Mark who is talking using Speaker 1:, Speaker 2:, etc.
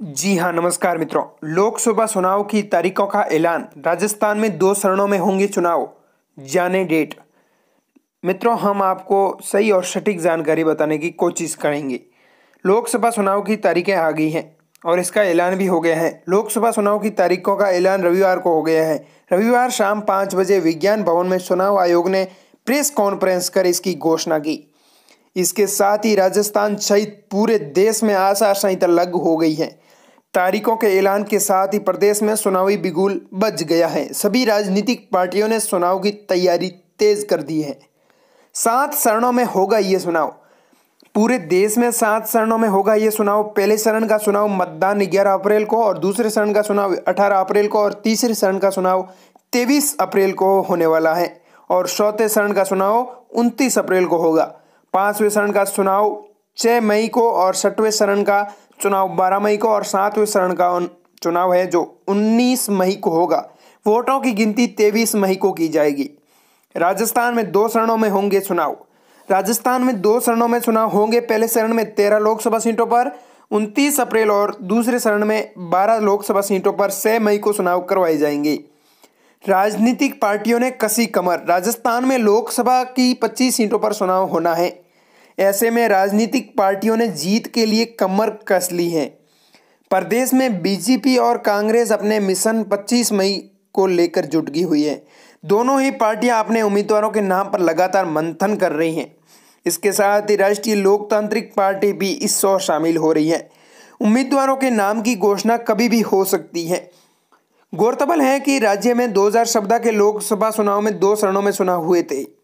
Speaker 1: जी हाँ नमस्कार मित्रों लोकसभा चुनाव की तारीखों का ऐलान राजस्थान में दो चरणों में होंगे चुनाव जाने डेट मित्रों हम आपको सही और सटीक जानकारी बताने की कोशिश करेंगे लोकसभा चुनाव की तारीखें आ गई हैं और इसका ऐलान भी हो गया है लोकसभा चुनाव की तारीखों का ऐलान रविवार को हो गया है रविवार शाम पाँच बजे विज्ञान भवन में चुनाव आयोग ने प्रेस कॉन्फ्रेंस कर इसकी घोषणा की इसके साथ ही राजस्थान सहित पूरे देश में आचार संहिता लागू हो गई है तारीखों के ऐलान के साथ ही प्रदेश में चुनावी बिगुल बज गया है सभी राजनीतिक पार्टियों ने चुनाव की तैयारी तेज कर दी है सात चरणों में होगा ये चुनाव पूरे देश में सात चरणों में होगा ये चुनाव पहले चरण का चुनाव मतदान ग्यारह अप्रैल को और दूसरे चरण का चुनाव अठारह अप्रैल को और तीसरे चरण का चुनाव तेईस अप्रैल को होने वाला है और चौथे चरण का चुनाव उनतीस अप्रैल को होगा पांचवें चरण का चुनाव छह मई को और छठवें चरण का चुनाव बारह मई को और सातवें चरण का चुनाव है जो उन्नीस मई को होगा वोटों की गिनती तेईस मई को की जाएगी राजस्थान में दो चरणों में होंगे चुनाव राजस्थान में दो चरणों में चुनाव होंगे पहले चरण में तेरह लोकसभा सीटों पर उनतीस अप्रैल और दूसरे चरण में बारह लोकसभा सीटों पर छह मई को चुनाव करवाए जाएंगे राजनीतिक पार्टियों ने कसी कमर राजस्थान में लोकसभा की पच्चीस सीटों पर चुनाव होना है ऐसे में राजनीतिक पार्टियों ने जीत के लिए कमर कस ली है प्रदेश में बीजेपी और कांग्रेस अपने मिशन 25 मई को लेकर जुटगी हुई है दोनों ही पार्टियां अपने उम्मीदवारों के नाम पर लगातार मंथन कर रही हैं इसके साथ ही राष्ट्रीय लोकतांत्रिक पार्टी भी इस शो शामिल हो रही है उम्मीदवारों के नाम की घोषणा कभी भी हो सकती है गौरतबल है कि राज्य में हजार के लोकसभा चुनाव में दो चरणों में चुनाव हुए थे